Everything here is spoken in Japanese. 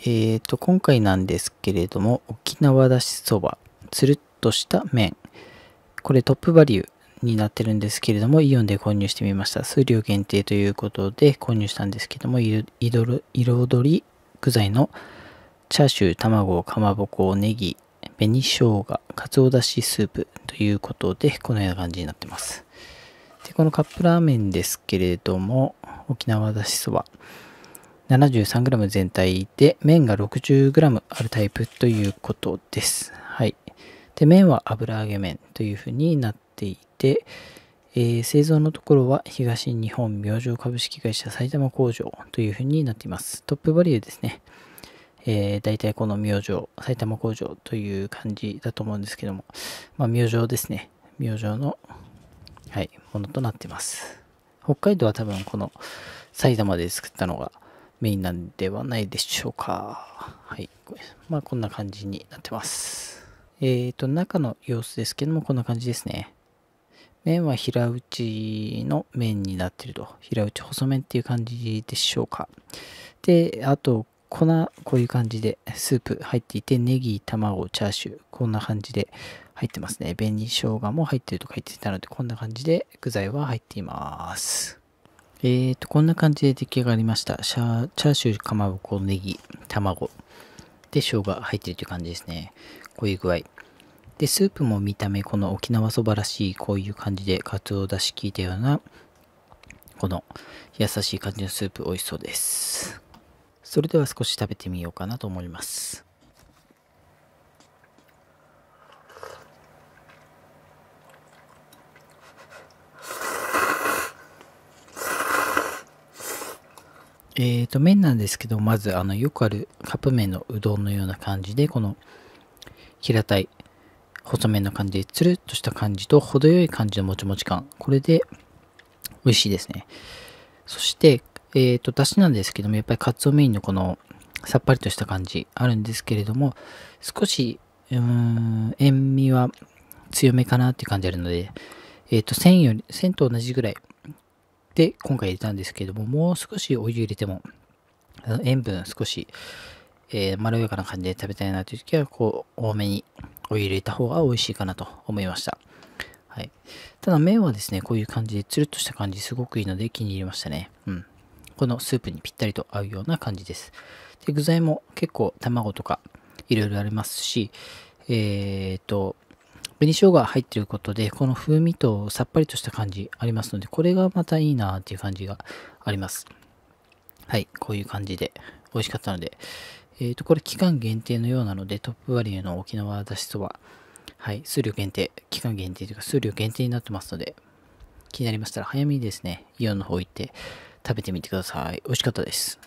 えっ、ー、と、今回なんですけれども、沖縄だしそば、つるっとした麺。これトップバリューになってるんですけれども、イオンで購入してみました。数量限定ということで購入したんですけども、彩り具材のチャーシュー、卵、かまぼこ、ネギ、紅生姜、かつおだしスープということで、このような感じになってます。で、このカップラーメンですけれども、沖縄だしそば。73g 全体で、麺が 60g あるタイプということです。はい。で、麺は油揚げ麺というふうになっていて、えー、製造のところは東日本明星株式会社埼玉工場というふうになっています。トップバリューですね。えー、大体この明星、埼玉工場という感じだと思うんですけども、まあ、明星ですね。明星の、はい、ものとなっています。北海道は多分この埼玉で作ったのがメインなんではないでしょうか。はい。まあ、こんな感じになってます。えっ、ー、と、中の様子ですけども、こんな感じですね。麺は平打ちの面になってると。平打ち細麺っていう感じでしょうか。で、あと、粉、こういう感じで、スープ入っていて、ネギ、卵、チャーシュー、こんな感じで入ってますね。紅生姜も入ってると書いていたので、こんな感じで具材は入っています。えーと、こんな感じで出来上がりました。チャーシュー、かまぼこ、ネギ、卵。で、生姜入ってるという感じですね。こういう具合。で、スープも見た目、この沖縄そばらしい、こういう感じで、かつおだし効いたような、この優しい感じのスープ、美味しそうです。それでは少し食べてみようかなと思います。えー、と、麺なんですけど、まず、あの、よくあるカップ麺のうどんのような感じで、この平たい、細麺の感じで、つるっとした感じと、程よい感じのもちもち感。これで、美味しいですね。そして、えっ、ー、と、だしなんですけども、やっぱりカツオメインのこの、さっぱりとした感じあるんですけれども、少し、うーん、塩味は強めかなっていう感じあるので、えっ、ー、と、1000より、1000と同じぐらい、で今回入れたんですけども、もう少しお湯入れても、あの塩分少し、えー、まろやかな感じで食べたいなという時は、こう、多めにお湯入れた方が美味しいかなと思いました。はい。ただ麺はですね、こういう感じでつるっとした感じすごくいいので気に入りましたね。うん。このスープにぴったりと合うような感じです。で、具材も結構卵とかいろいろありますし、えー、っと、紅生姜入ってることで、この風味とさっぱりとした感じありますので、これがまたいいなっていう感じがあります。はい、こういう感じで美味しかったので、えっ、ー、と、これ期間限定のようなので、トップバリューの沖縄だしそば、はい、数量限定、期間限定というか数量限定になってますので、気になりましたら早めにですね、イオンの方行って食べてみてください。美味しかったです。